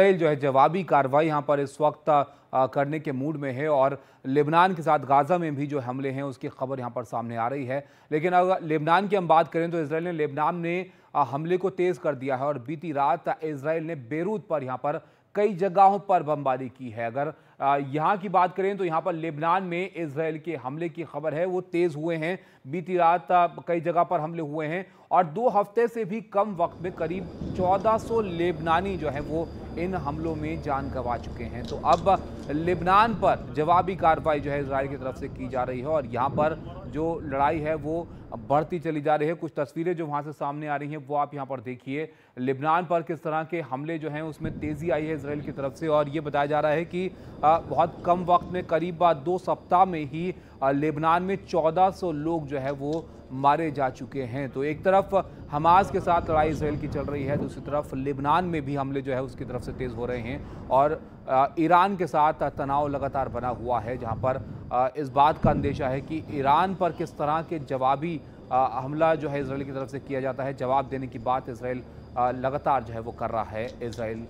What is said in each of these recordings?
Israel जो है जवाबी कार्रवाई यहाँ पर इस वक्त करने के मूड में है और लेबनान के साथ गाज़ा में भी जो हमले हैं उसकी खबर यहाँ पर सामने आ रही है लेकिन अगर लेबनान की हम बात करें तो इसराइल ने लेबनान ने हमले को तेज़ कर दिया है और बीती रात इसराइल ने बेरूत पर यहाँ पर कई जगहों पर बमबारी की है अगर यहाँ की बात करें तो यहाँ पर लेबनान में इसराइल के हमले की खबर है वो तेज़ हुए हैं बीती रात कई जगह पर हमले हुए हैं और दो हफ्ते से भी कम वक्त में करीब 1400 लेबनानी जो है वो इन हमलों में जान गंवा चुके हैं तो अब लेबनान पर जवाबी कार्रवाई जो है इसराइल की तरफ से की जा रही है और यहाँ पर जो लड़ाई है वो बढ़ती चली जा रही है कुछ तस्वीरें जो वहाँ से सामने आ रही हैं वो आप यहाँ पर देखिए लेबनान पर किस तरह के हमले जो हैं उसमें तेज़ी आई है इसराइल की तरफ से और ये बताया जा रहा है कि बहुत कम वक्त में करीब दो सप्ताह में ही लेबनान में 1400 लोग जो है वो मारे जा चुके हैं तो एक तरफ हमास के साथ लड़ाई इसराइल की चल रही है दूसरी तरफ लेबनान में भी हमले जो है उसकी तरफ से तेज़ हो रहे हैं और ईरान के साथ तनाव लगातार बना हुआ है जहाँ पर इस बात का अंदेशा है कि ईरान पर किस तरह के जवाबी हमला जो है इसराइल की तरफ से किया जाता है जवाब देने की बात इसराइल लगातार जो है वो कर रहा है इसराइल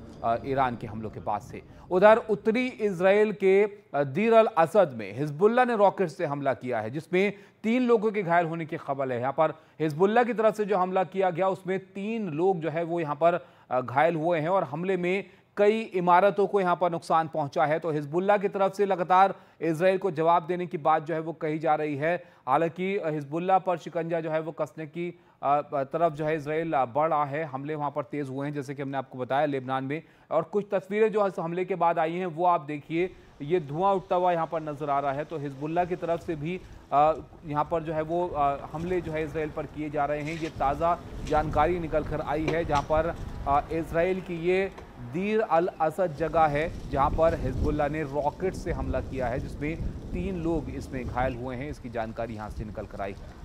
ईरान के हमलों के बाद से उधर उत्तरी इसराइल के दीर अल असद में हिजबुल्ला ने रॉकेट से हमला किया है जिसमें तीन लोगों के घायल होने की खबर है यहाँ पर हिजबुल्ला की तरफ से जो हमला किया गया उसमें तीन लोग जो है वो यहाँ पर घायल हुए हैं और हमले में कई इमारतों को यहाँ पर नुकसान पहुँचा है तो हिजबुल्ला की तरफ से लगातार इसराइल को जवाब देने की बात जो है वो कही जा रही है हालांकि हिजबुल्ला पर शिकंजा जो है वो कसने की तरफ जो है इसराइल बढ़ रहा है हमले वहाँ पर तेज़ हुए हैं जैसे कि हमने आपको बताया लेबनान में और कुछ तस्वीरें जो हमले के बाद आई हैं वो आप देखिए ये धुआं उठता हुआ यहाँ पर नज़र आ रहा है तो हिजबुल्ला की तरफ से भी यहाँ पर जो है वो हमले जो है इसराइल पर किए जा रहे हैं ये ताज़ा जानकारी निकल कर आई है जहाँ पर इसराइल की ये दीर अल असद जगह है जहां पर हिजबुल्ला ने रॉकेट से हमला किया है जिसमें तीन लोग इसमें घायल हुए हैं इसकी जानकारी यहां से निकल कर आई है